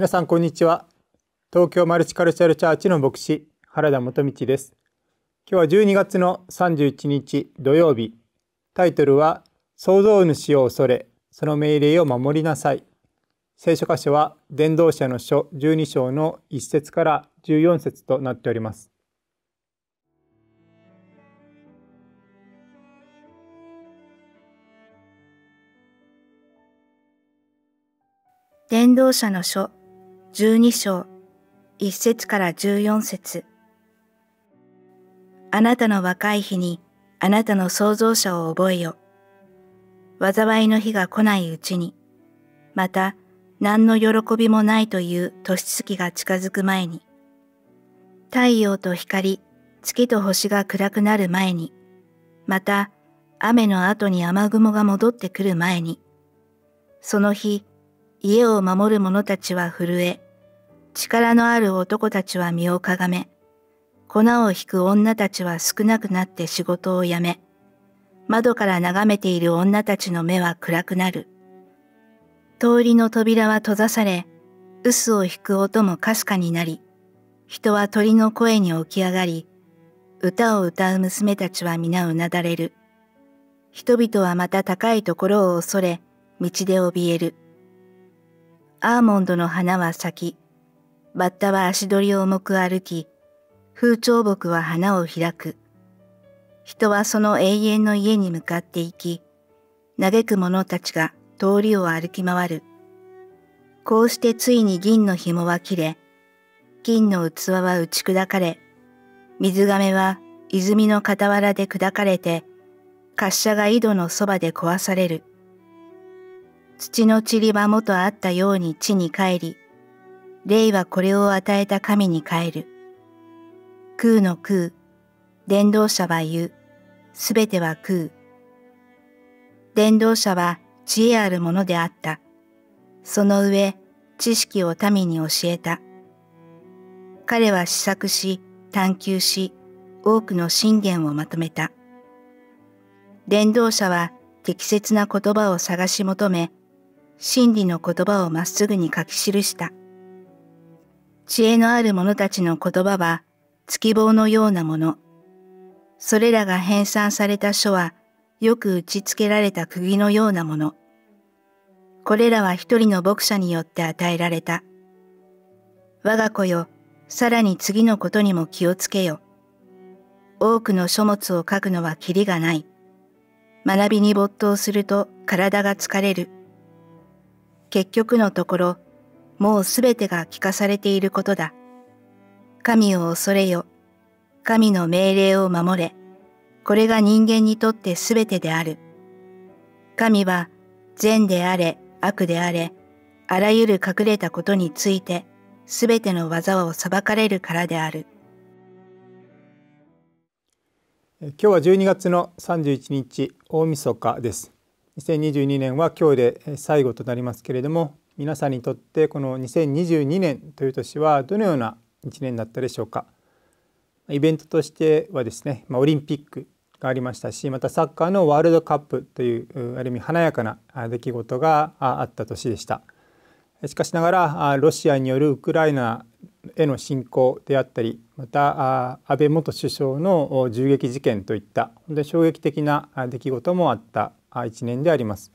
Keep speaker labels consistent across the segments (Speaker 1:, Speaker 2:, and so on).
Speaker 1: 皆さんこんにちは東京マルチカルチャルチャーチの牧師原田元道です今日は12月の31日土曜日タイトルは創造主を恐れその命令を守りなさい聖書箇所は伝道者の書12章の1節から14節となっております
Speaker 2: 伝道者の書12章1節から14節あなたの若い日にあなたの創造者を覚えよ。災いの日が来ないうちに、また何の喜びもないという年月が近づく前に、太陽と光、月と星が暗くなる前に、また雨の後に雨雲が戻ってくる前に、その日、家を守る者たちは震え、力のある男たちは身をかがめ、粉を引く女たちは少なくなって仕事を辞め、窓から眺めている女たちの目は暗くなる。通りの扉は閉ざされ、臼を引く音もかすかになり、人は鳥の声に起き上がり、歌を歌う娘たちは皆うなだれる。人々はまた高いところを恐れ、道で怯える。アーモンドの花は咲き、バッタは足取りを重く歩き、風潮木は花を開く。人はその永遠の家に向かって行き、嘆く者たちが通りを歩き回る。こうしてついに銀の紐は切れ、金の器は打ち砕かれ、水亀は泉の傍らで砕かれて、滑車が井戸のそばで壊される。土の散りも元あったように地に帰り、霊はこれを与えた神に帰る。空の空、伝道者は言う、すべては空。伝道者は知恵あるものであった。その上、知識を民に教えた。彼は試作し、探求し、多くの信玄をまとめた。伝道者は適切な言葉を探し求め、真理の言葉をまっすぐに書き記した。知恵のある者たちの言葉は月棒のようなもの。それらが編纂された書はよく打ち付けられた釘のようなもの。これらは一人の牧者によって与えられた。我が子よ、さらに次のことにも気をつけよ。多くの書物を書くのはきりがない。学びに没頭すると体が疲れる。結局のところもうすべてが聞かされていることだ。神を恐れよ。神の命令を守れ。これが人間にとってすべてである。神は善であれ悪であれ、あらゆる隠れたことについて、すべての技を裁かれるからである。今日は12
Speaker 1: 月の31日、大晦日です。2022年は今日で最後となりますけれども皆さんにとってこの2022年という年はどのような1年だったでしょうかイベントとしてはですね、まオリンピックがありましたしまたサッカーのワールドカップというある意味華やかな出来事があった年でしたしかしながらロシアによるウクライナへの侵攻であったりまた安倍元首相の銃撃事件といった本当に衝撃的な出来事もあった1年であります。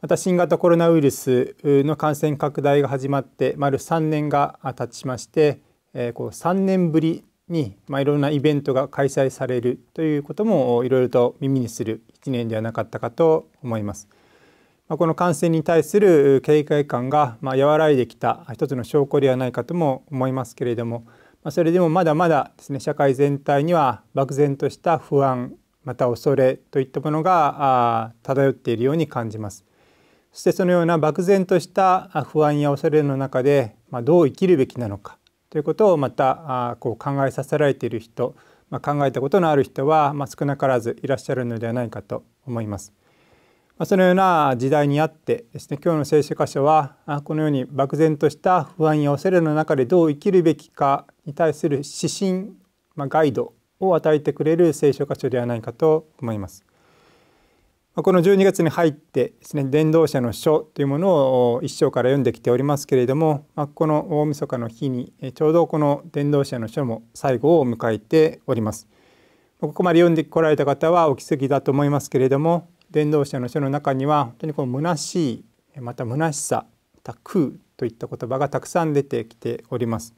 Speaker 1: また新型コロナウイルスの感染拡大が始まって丸3年が経ちまして、えこう3年ぶりに、まいろんなイベントが開催されるということもいろいろと耳にする1年ではなかったかと思います。まこの感染に対する警戒感が、ま和らいできた一つの証拠ではないかとも思いますけれども、まそれでもまだまだですね社会全体には漠然とした不安また恐れといったものが漂っているように感じます。そしてそのような漠然とした不安や恐れの中で、まどう生きるべきなのかということをまたこう考えさせられている人、ま考えたことのある人は、ま少なからずいらっしゃるのではないかと思います。まそのような時代にあってですね今日の聖書箇所はこのように漠然とした不安や恐れの中でどう生きるべきかに対する指針、まガイドを与えてくれる聖書箇所ではないかと思います。この12月に入ってですね伝道者の書というものを一章から読んできておりますけれどもこの大晦日の日にちょうどこの伝道者の書も最後を迎えております。ここまで読んでこられた方はお気づきだと思いますけれども伝道者の書の中には本当にこの虚しいまた虚しさ「た空」といった言葉がたくさん出てきております。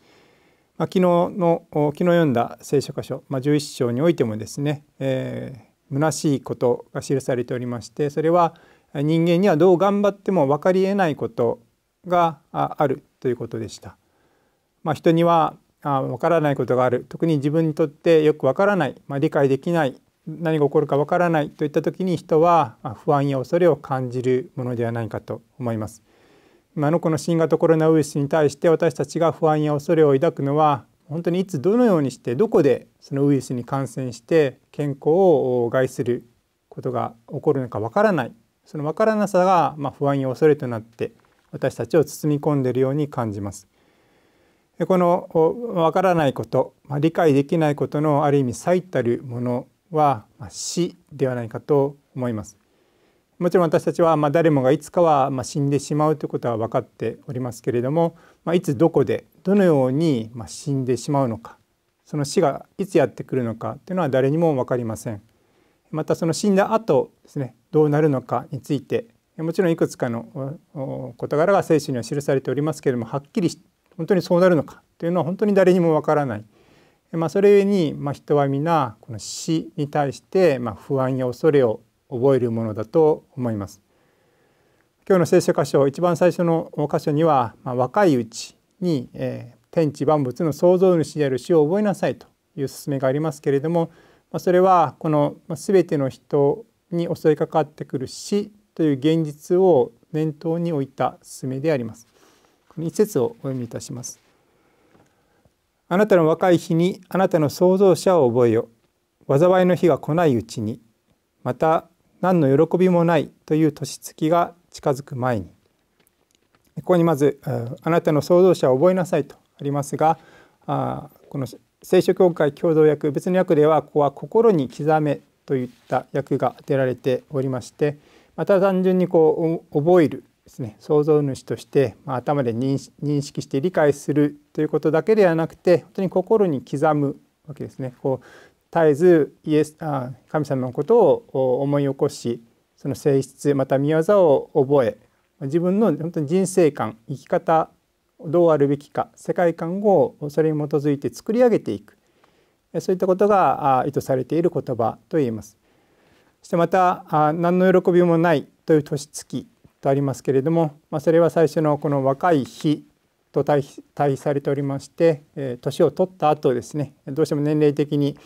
Speaker 1: まあ、昨日の昨日読んだ聖書箇所、まあ、11章においてもですね、えー、虚しいことが記されておりましてそれは人間にはどう頑張っても分かりえないことがあるということでした。まあ、人にはあ分からないことがある特に自分にとってよく分からない、まあ、理解できない何が起こるか分からないといった時に人は不安や恐れを感じるものではないかと思います。今のこの新型コロナウイルスに対して私たちが不安や恐れを抱くのは本当にいつどのようにしてどこでそのウイルスに感染して健康を害することが起こるのかわからないそのわからなさが、ま不安や恐れとなって私たちを包み込んでいるように感じます。このわからないこと、ま理解できないことのある意味最たるものは、ま死ではないかと思います。もちろん私たちはま誰もがいつかはま死んでしまうということは分かっておりますけれども、まいつどこでどのようにま死んでしまうのかその死がいつやってくるのかというのは誰にも分かりませんまたその死んだ後ですねどうなるのかについてもちろんいくつかの事柄が聖書には記されておりますけれどもはっきり本当にそうなるのかというのは本当に誰にも分からない、まあ、それゆえに、ま人は皆この死に対して、ま不安や恐れを覚えるものだと思います。今日の聖書箇所一番最初の箇所には、まあ、若いうちに、えー、天地万物の創造主である主を覚えなさいという勧めがありますけれども、まあ、それはこのまあ、全ての人に襲いかかってくる死という現実を念頭に置いた勧めであります。この一節をお読みいたします。あなたの若い日にあなたの創造者を覚えよ。災いの日が来ないうちにまた何の喜びもないという年月が近づく前にここにまず「あなたの創造者を覚えなさい」とありますがこの聖書教会共同訳別の訳ではここは「心に刻め」といった訳が当てられておりましてまた単純にこう覚えるですね創造主として、ま頭で認識して理解するということだけではなくて本当に心に刻むわけですねこう絶えずイエスあ神様のことを思い起こしその性質また見業を覚え自分の本当に人生観生き方どうあるべきか世界観をそれに基づいて作り上げていくそういったことが意図されている言葉と言えます。そしてまた「何の喜びもない」という年月とありますけれども、まあ、それは最初のこの若い日と対比されておりまして年を取った後ですねどうしても年齢的に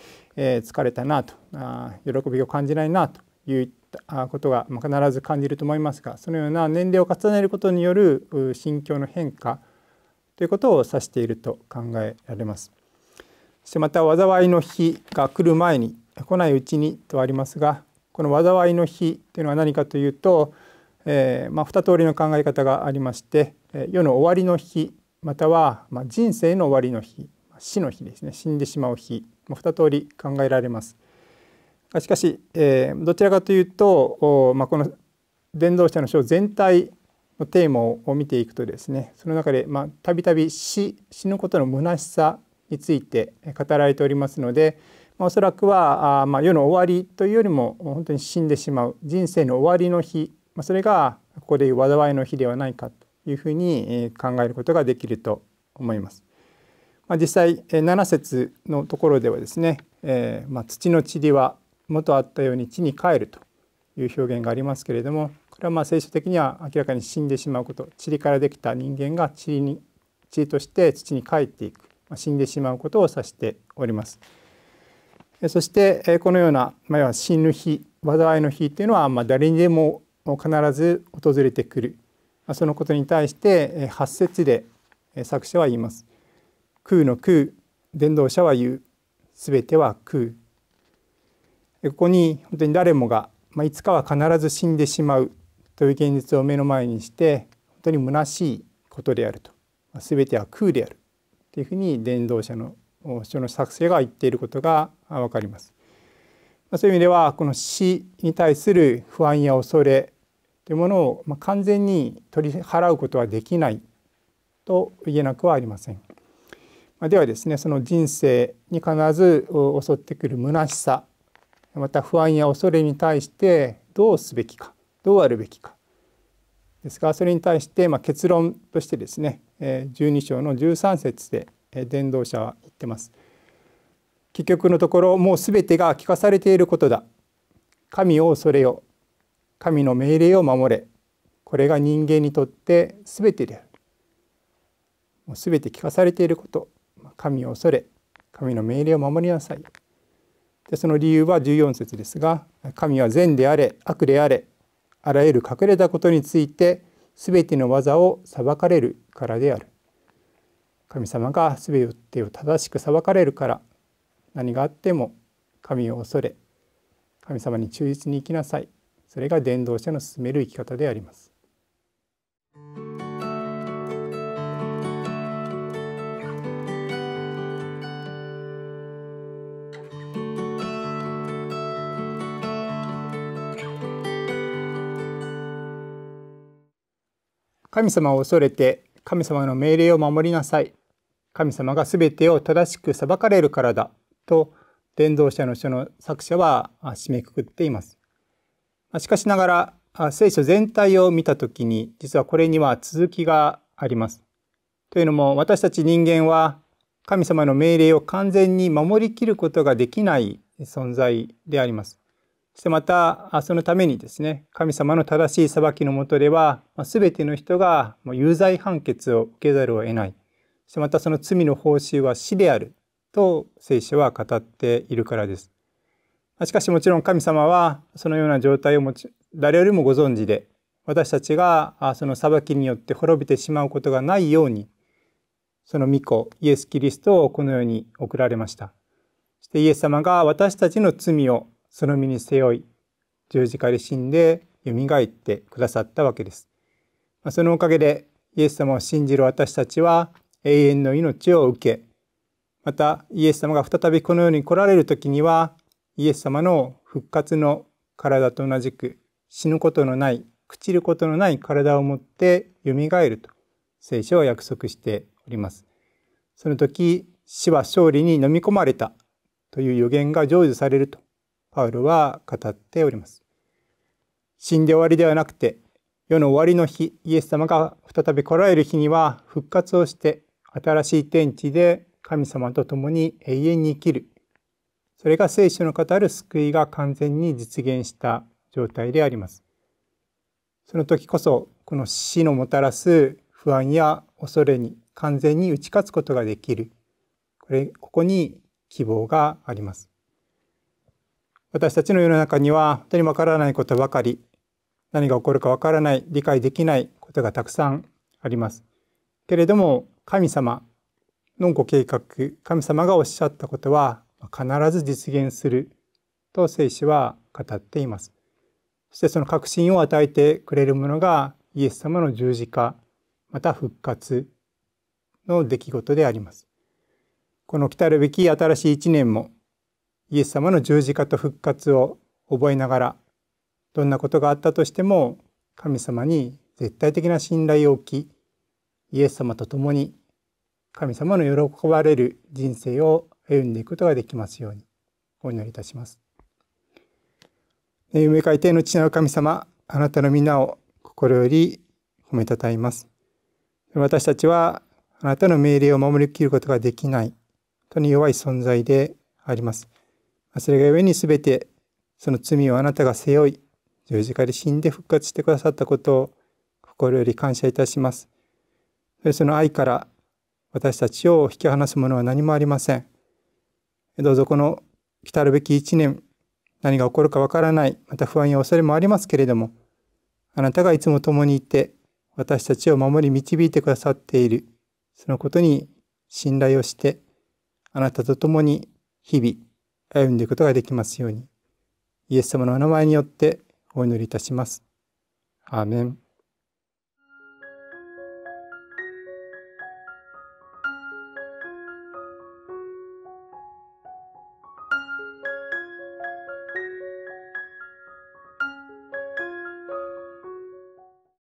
Speaker 1: え疲れたなとあ喜びを感じないなということが必ず感じると思いますがそのような年齢を重ねることによる心境の変化ということを指していると考えられます。そしてまた災いの日が来る前に来ないうちにとありますがこの災いの日というのは何かというと、えー、まあ、2通りの考え方がありまして世の終わりの日または、ま人生の終わりの日死の日ですね死んでしまう日まあ、2通り考えられます。しかし、えー、どちらかというと、まあ、この伝道者の書全体のテーマを見ていくとですねその中でたびたび死死ぬことの虚しさについて語られておりますので、まあ、おそらくはあ、まあ、世の終わりというよりも本当に死んでしまう人生の終わりの日、まあ、それがここでいう災いの日ではないかというふうに考えることができると思います。まあ、実際7節のところではですね、えー、まあ、土の塵は元あったように地に帰るという表現がありますけれどもこれはまあ聖書的には明らかに死んでしまうこと塵からできた人間が塵に塵として土に帰っていく、まあ、死んでしまうことを指しております。そしてこのような、まあ、死ぬ日災いの日というのは、まあ、誰にでも必ず訪れてくる、まあ、そのことに対して8節で作者は言います。空の空伝道者は言うすべては空ここに本当に誰もが、まあ、いつかは必ず死んでしまうという現実を目の前にして本当に虚しいことであると、まあ、全ては空であるというふうに伝道者の書の作成が言っていることがわかります。まあ、そういう意味ではこの死に対する不安や恐れというものを完全に取り払うことはできないと言えなくはありません。まではですねその人生に必ず襲ってくる虚しさまた不安や恐れに対してどうすべきかどうあるべきかですがそれに対してまあ結論としてですね12章の13節で伝道者は言ってます。結局のところもうすべてが聞かされていることだ神を恐れよ神の命令を守れこれが人間にとってすべてであるもうすべて聞かされていること神を恐れ神の命令を守りなさいでその理由は14節ですが神は善であれ悪であれあらゆる隠れたことについて全ての技を裁かれるからである神様が全てを正しく裁かれるから何があっても神を恐れ神様に忠実に生きなさいそれが伝道者の進める生き方であります。神様を恐れて神様の命令を守りなさい。神様が全てを正しく裁かれるからだ。と、伝道者の書の作者は締めくくっています。しかしながら、聖書全体を見たときに、実はこれには続きがあります。というのも、私たち人間は、神様の命令を完全に守りきることができない存在であります。そしてまた、そのためにですね、神様の正しい裁きのもとでは、すべての人が有罪判決を受けざるを得ない。そしてまたその罪の報酬は死であると聖書は語っているからです。しかしもちろん神様はそのような状態を持ち誰よりもご存知で、私たちがその裁きによって滅びてしまうことがないように、その御子、イエス・キリストをこの世に送られました。そしてイエス様が私たちの罪をその身に背負い、十字架で死んでえってくださったわけです。そのおかげで、イエス様を信じる私たちは永遠の命を受け、またイエス様が再びこの世に来られる時には、イエス様の復活の体と同じく死ぬことのない、朽ちることのない体を持ってよみがえると聖書は約束しております。その時、死は勝利に飲み込まれたという予言が成就されるとパウロは語っております。死んで終わりではなくて、世の終わりの日、イエス様が再び来られる日には復活をして、新しい天地で神様と共に永遠に生きる。それが聖書の語る救いが完全に実現した状態であります。その時こそ、この死のもたらす不安や恐れに完全に打ち勝つことができる。これ、ここに希望があります。私たちの世の中には本当にわからないことばかり、何が起こるかわからない、理解できないことがたくさんあります。けれども、神様のご計画、神様がおっしゃったことは必ず実現すると聖書は語っています。そしてその確信を与えてくれるものがイエス様の十字架、また復活の出来事であります。この来たるべき新しい一年もイエス様の十字架と復活を覚えながらどんなことがあったとしても神様に絶対的な信頼を置きイエス様と共に神様の喜ばれる人生を歩んでいくことができますようにお祈りいたします。夢海底の父なる神様あなたの皆を心より褒めたたえます。私たちはあなたの命令を守りきることができない本当に弱い存在であります。それが故にすべてその罪をあなたが背負い、十字架で死んで復活してくださったことを心より感謝いたします。その愛から私たちを引き離すものは何もありません。どうぞこの来るべき一年、何が起こるかわからない、また不安や恐れもありますけれども、あなたがいつも共にいて、私たちを守り導いてくださっている、そのことに信頼をして、あなたと共に日々、歩んでいくことができますようにイエス様のお名前によってお祈りいたします。アーメン。